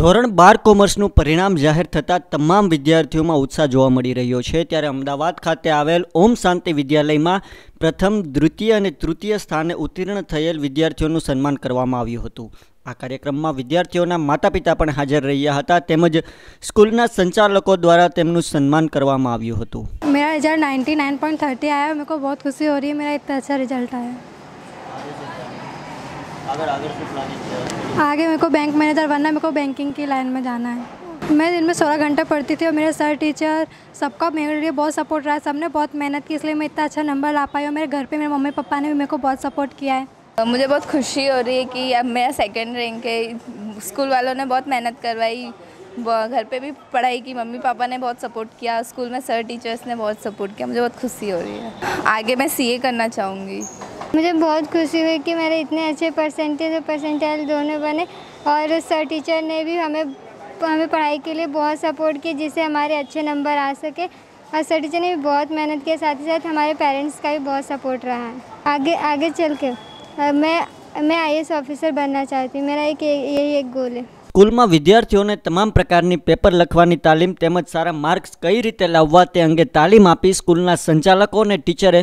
ધોરણ 12 કોમર્સનો પરિણામ જાહેર થતાં તમામ વિદ્યાર્થીઓમાં ઉત્સાહ જોવા મળી રહ્યો છે ત્યારે અમદાવાદ ખાતે આવેલ ઓમ શાંતિ વિદ્યાલયમાં પ્રથમ દ્વિતીય અને તૃતીય સ્થાને ઉત્તીર્ણ થયેલ વિદ્યાર્થીઓનો સન્માન કરવામાં આવ્યું હતું આ કાર્યક્રમમાં વિદ્યાર્થીઓના માતા-પિતા પણ હાજર રહ્યા હતા તેમ જ સ્કૂલના સંચાલકો દ્વારા તેમનું સન્માન કરવામાં આવ્યું હતું મેરા 2019.30 આયા મેકો બહોત ખુશી ઓરી મેરા ઇતને અચ્છા રિઝલ્ટ આયા अगर आगे से तो आगे मेरे को बैंक मैनेजर बनना है मेरे को बैंकिंग की लाइन में जाना है मैं दिन में सोलह घंटे पढ़ती थी और मेरे सर टीचर सबका मेरे लिए बहुत सपोर्ट रहा है सबने बहुत मेहनत की इसलिए मैं इतना अच्छा नंबर ला पाई और मेरे घर पे मेरे मम्मी पापा ने भी मेरे को बहुत सपोर्ट किया है मुझे बहुत खुशी हो रही है कि अब मेरा सेकेंड रैंक है स्कूल वालों ने बहुत मेहनत करवाई घर पे भी पढ़ाई की मम्मी पापा ने बहुत सपोर्ट किया स्कूल में सर टीचर्स ने बहुत सपोर्ट किया मुझे बहुत खुशी हो रही है आगे मैं सी करना चाहूँगी मुझे बहुत खुशी हुई कि मेरे इतने अच्छे परसेंटेज और परसेंटाइल दोनों बने और सर टीचर ने भी हमें हमें पढ़ाई के लिए बहुत सपोर्ट की जिससे हमारे अच्छे नंबर आ सके और सर टीचर ने भी बहुत मेहनत की साथ ही साथ हमारे पेरेंट्स का भी बहुत सपोर्ट रहा है आगे आगे चल के मैं मैं आई ऑफिसर बनना चाहती हूँ मेरा एक यही एक गोल है સ્કૂલમાં વિદ્યાર્થીઓને તમામ પ્રકારની પેપર લખવાની તાલીમ તેમજ સારા માર્ક્સ કઈ રીતે લાવવા તે અંગે તાલીમ આપી સ્કૂલના સંચાલકોને ટીચરે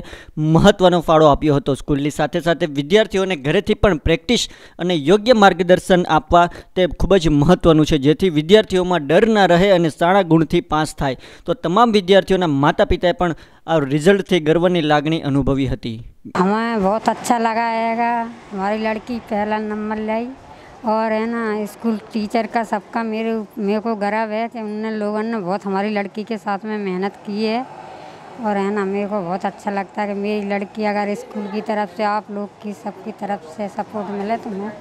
મહત્વનો ફાળો આપ્યો હતો સ્કૂલની સાથે સાથે વિદ્યાર્થીઓને ઘરેથી પણ પ્રેક્ટિસ અને યોગ્ય માર્ગદર્શન આપવા તે ખૂબ જ મહત્વનું છે જેથી વિદ્યાર્થીઓમાં ડર ન રહે અને સારા ગુણથી પાસ થાય તો તમામ વિદ્યાર્થીઓના માતા-પિતાએ પણ રિઝલ્ટથી ગર્વની લાગણી અનુભવી હતી અમારે બહુત અચ્છા લાગાયા મારા લડકી પહેલો નંબર લઈ और है ना स्कूल टीचर का सबका मेरे मेरे को गर्व है कि उन लोगों ने बहुत हमारी लड़की के साथ में मेहनत की है और है ना मेरे को बहुत अच्छा लगता है कि मेरी लड़की अगर स्कूल की तरफ से आप लोग की सबकी तरफ से सपोर्ट मिले तो मैं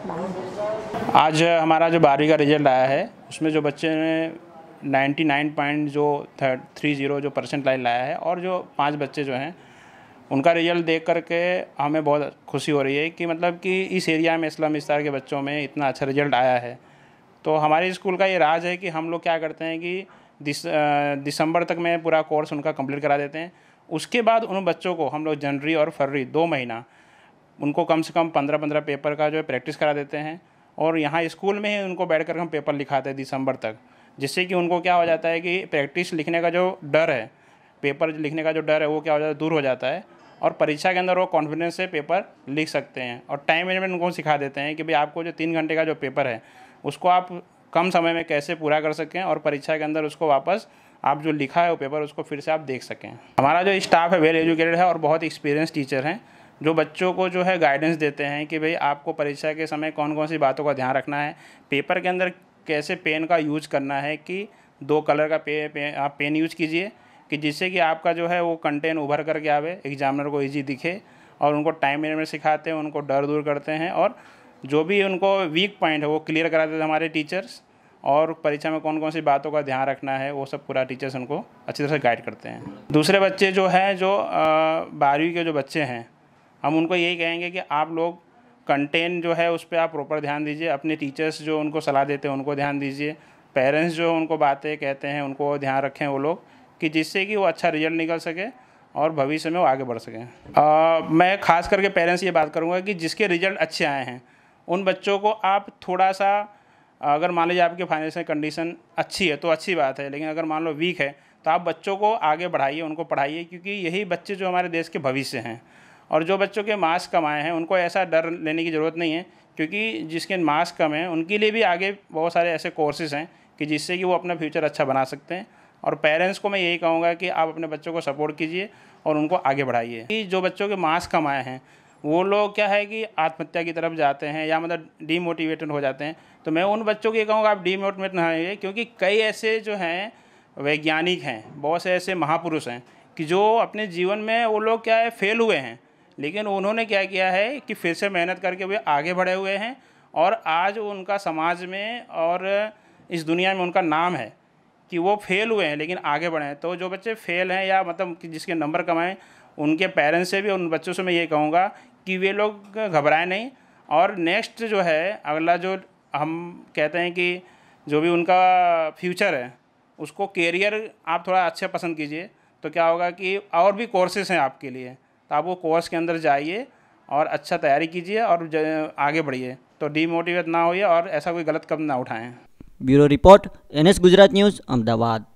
आज हमारा जो बारहवीं का रिजल्ट आया है उसमें जो बच्चे ने नाइन्टी नाइन पॉइंट जो थ्री जीरो जो परसेंट लाइन लाया है और जो पाँच बच्चे जो हैं उनका रिजल्ट देख करके हमें बहुत खुशी हो रही है कि मतलब कि इस एरिया में इस्लाम इस्तार के बच्चों में इतना अच्छा रिजल्ट आया है तो हमारे स्कूल का ये राज है कि हम लोग क्या करते हैं कि दिस दिसंबर तक में पूरा कोर्स उनका कंप्लीट करा देते हैं उसके बाद उन बच्चों को हम लोग जनवरी और फरवरी दो महीना उनको कम से कम पंद्रह पंद्रह पेपर का जो है प्रैक्टिस करा देते हैं और यहाँ स्कूल में ही उनको बैठ कर हम पेपर लिखाते हैं दिसंबर तक जिससे कि उनको क्या हो जाता है कि प्रैक्टिस लिखने का जो डर है पेपर लिखने का जो डर है वो क्या हो जाता है दूर हो जाता है और परीक्षा के अंदर वो कॉन्फिडेंस से पेपर लिख सकते हैं और टाइम मैनेजमेंट उनको सिखा देते हैं कि भाई आपको जो तीन घंटे का जो पेपर है उसको आप कम समय में कैसे पूरा कर सकें और परीक्षा के अंदर उसको वापस आप जो लिखा है वो पेपर उसको फिर से आप देख सकें हमारा जो स्टाफ है वेल एजुकेटेड है और बहुत एक्सपीरियंस टीचर हैं जो बच्चों को जो है गाइडेंस देते हैं कि भाई आपको परीक्षा के समय कौन कौन सी बातों का ध्यान रखना है पेपर के अंदर कैसे पेन का यूज करना है कि दो कलर का पे, पे आप पेन यूज कीजिए कि जिससे कि आपका जो है वो कंटेंट उभर करके आवे एग्जामिनर को ईजी दिखे और उनको टाइम में सिखाते हैं उनको डर दूर करते हैं और जो भी उनको वीक पॉइंट है वो क्लियर कराते थे हमारे टीचर्स और परीक्षा में कौन कौन सी बातों का ध्यान रखना है वो सब पूरा टीचर्स उनको अच्छी तरह से गाइड करते हैं दूसरे बच्चे जो हैं जो बारहवीं के जो बच्चे हैं हम उनको यही कहेंगे कि आप लोग कंटेंट जो है उस पर आप प्रॉपर ध्यान दीजिए अपने टीचर्स जो उनको सलाह देते हैं उनको ध्यान दीजिए पेरेंट्स जो उनको बातें कहते हैं उनको ध्यान रखें वो लोग कि जिससे कि वो अच्छा रिजल्ट निकल सके और भविष्य में वो आगे बढ़ सकें मैं खास करके पेरेंट्स ये बात करूँगा कि जिसके रिजल्ट अच्छे आए हैं उन बच्चों को आप थोड़ा सा अगर मान लीजिए आपकी फाइनेंशियल कंडीशन अच्छी है तो अच्छी बात है लेकिन अगर मान लो वीक है तो आप बच्चों को आगे बढ़ाइए उनको पढ़ाइए क्योंकि यही बच्चे जो हमारे देश के भविष्य हैं और जो बच्चों के मार्क्स कम आए हैं उनको ऐसा डर लेने की ज़रूरत नहीं है क्योंकि जिसके मार्क्स कम हैं उनके लिए भी आगे बहुत सारे ऐसे कोर्सेज़ हैं कि जिससे कि वो अपना फ्यूचर अच्छा बना सकते हैं और पेरेंट्स को मैं यही कहूँगा कि आप अपने बच्चों को सपोर्ट कीजिए और उनको आगे बढ़ाइए कि जो बच्चों के मार्क्स कम आए हैं वो लोग क्या है कि आत्महत्या की तरफ जाते हैं या मतलब डीमोटिवेटेड हो जाते हैं तो मैं उन बच्चों को ये कहूँगा आप डीमोटिवेट ना होइए क्योंकि कई ऐसे जो हैं वैज्ञानिक हैं बहुत से ऐसे महापुरुष हैं कि जो अपने जीवन में वो लोग क्या है फेल हुए हैं लेकिन उन्होंने क्या किया है कि फिर से मेहनत करके वे आगे बढ़े हुए हैं और आज उनका समाज में और इस दुनिया में उनका नाम है कि वो फेल हुए हैं लेकिन आगे बढ़े हैं तो जो बच्चे फेल हैं या मतलब कि जिसके नंबर कम हैं उनके पेरेंट्स से भी उन बच्चों से मैं ये कहूँगा कि वे लोग घबराएं नहीं और नेक्स्ट जो है अगला जो हम कहते हैं कि जो भी उनका फ्यूचर है उसको कैरियर आप थोड़ा अच्छा पसंद कीजिए तो क्या होगा कि और भी कोर्सेज हैं आपके लिए तो आप वो कोर्स के अंदर जाइए और अच्छा तैयारी कीजिए और आगे बढ़िए तो डीमोटिवेट ना होइए और ऐसा कोई गलत कदम ना उठाएं bureau report NS Gujarat news Ahmedabad